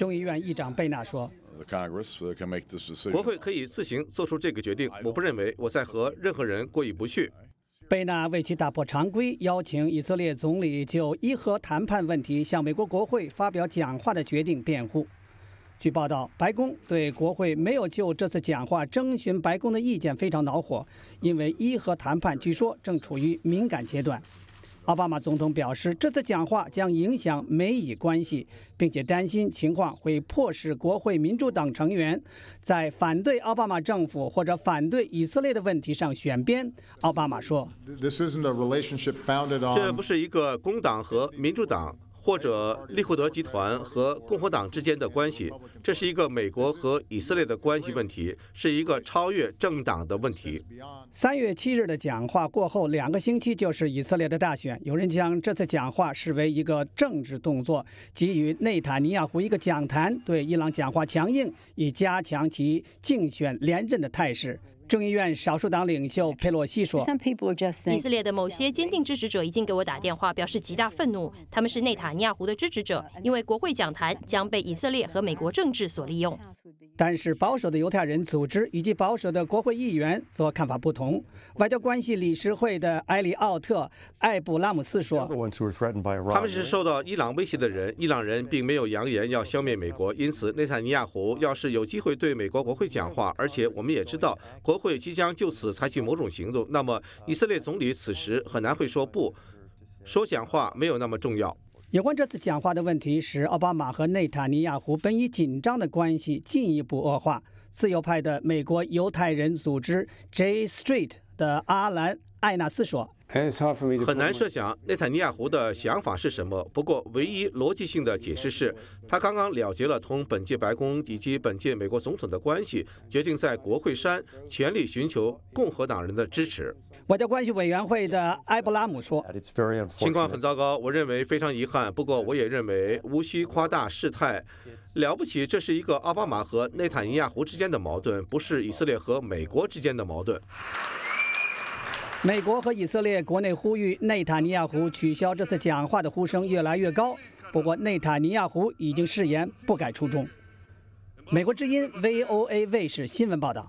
众议院议长贝纳说：“国会可以自行做出这个决定，我不认为我在和任何人过意不去。”贝纳为其打破常规，邀请以色列总理就伊核谈判问题向美国国会发表讲话的决定辩护。据报道，白宫对国会没有就这次讲话征询白宫的意见非常恼火，因为伊核谈判据说正处于敏感阶段。奥巴马总统表示，这次讲话将影响美以关系，并且担心情况会迫使国会民主党成员在反对奥巴马政府或者反对以色列的问题上选边。奥巴马说：“这不是一个工党和民主党。”或者利库德集团和共和党之间的关系，这是一个美国和以色列的关系问题，是一个超越政党的问题。三月七日的讲话过后两个星期就是以色列的大选，有人将这次讲话视为一个政治动作，给予内塔尼亚胡一个讲坛，对伊朗讲话强硬，以加强其竞选连任的态势。众议院少数党领袖佩洛西说：“以色列的某些坚定支持者已经给我打电话，表示极大愤怒。他们是内塔尼亚胡的支持者，因为国会讲坛将被以色列和美国政治所利用。”但是保守的犹太人组织以及保守的国会议员则看法不同。外交关系理事会的埃里奥特·艾布拉姆斯说：“他们是受到伊朗威胁的人。伊朗人并没有扬言要消灭美国，因此内塔尼亚胡要是有机会对美国国会讲话，而且我们也知道国。”会即将就此采取某种行动，那么以色列总理此时很难会说不。说讲话没有那么重要。有关这次讲话的问题，使奥巴马和内塔尼亚胡本已紧张的关系进一步恶化。自由派的美国犹太人组织 J Street 的阿兰。艾纳斯说：“很难设想内塔尼亚胡的想法是什么。不过，唯一逻辑性的解释是他刚刚了结了同本届白宫以及本届美国总统的关系，决定在国会山全力寻求共和党人的支持。”外交关系委员会的埃布拉姆说：“情况很糟糕，我认为非常遗憾。不过，我也认为无需夸大事态。了不起，这是一个奥巴马和内塔尼亚胡之间的矛盾，不是以色列和美国之间的矛盾。”美国和以色列国内呼吁内塔尼亚胡取消这次讲话的呼声越来越高，不过内塔尼亚胡已经誓言不改初衷。美国之音 （VOA） 卫视新闻报道。